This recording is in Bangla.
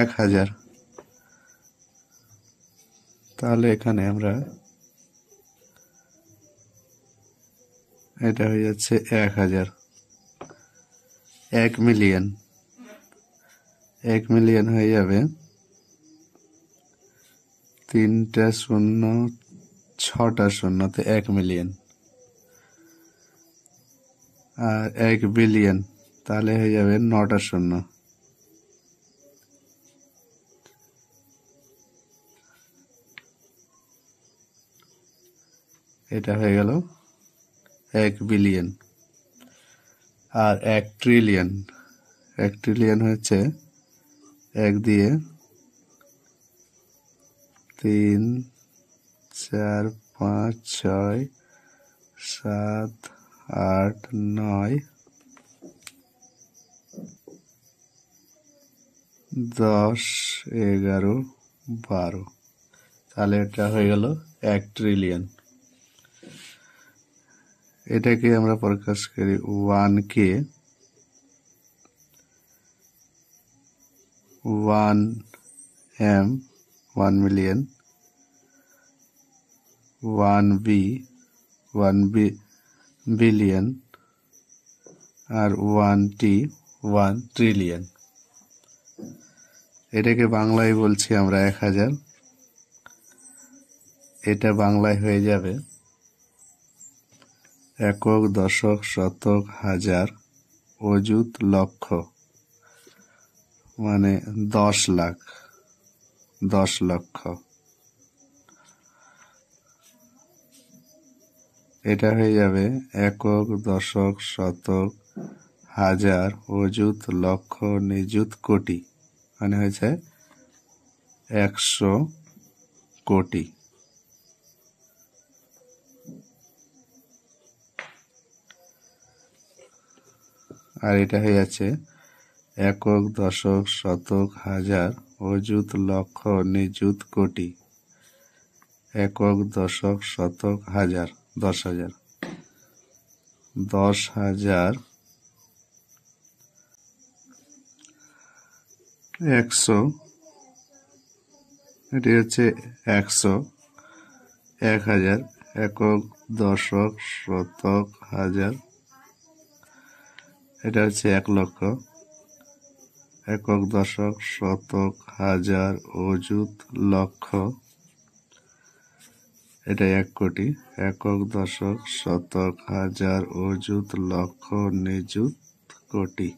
এক হাজার তাহলে এখানে আমরা এটা হয়ে যাচ্ছে এক হাজার এক মিলিয়ন এক মিলিয়ন হয়ে যাবে তিনটা শূন্য ছটা শূন্যতে এক মিলিয়ন আর এক বিলিয়ন তাহলে হয়ে যাবে নটা শূন্য এটা হয়ে গেল এক বিলিয়ন আর এক ট্রিলিয়ন এক ট্রিলিয়ন হচ্ছে এক দিয়ে তিন চার পাঁচ ছয় সাত আট নয় দশ এগারো বারো তাহলে এটা হয়ে গেল এক ট্রিলিয়ন এটাকে আমরা প্রকাশ করি one K one M one million one B one B billion আর ওয়ান টি ওয়ান ট্রিলিয়ন এটাকে বাংলায় বলছি আমরা এক হাজার এটা বাংলায় হয়ে যাবে একক দশক শতক হাজার অযুত লক্ষ মানে দশ লাখ দশ লক্ষ এটা হয়ে যাবে একক দশক শতক হাজার অযুত লক্ষ নিযুত কোটি মানে হয়েছে একশো কোটি আর এটা হয়ে যাচ্ছে একক দশক শতক হাজার অযুত লক্ষ নিযুত কোটি একক দশক শতক হাজার দশ হাজার দশ হাজার একশো এটি হচ্ছে একশো এক হাজার একক দশক শতক হাজার এটা হচ্ছে এক লক্ষ একক দশক শতক হাজার অযুত লক্ষ এটা এক কোটি একক দশক শতক হাজার অযুত লক্ষ নিযুত কোটি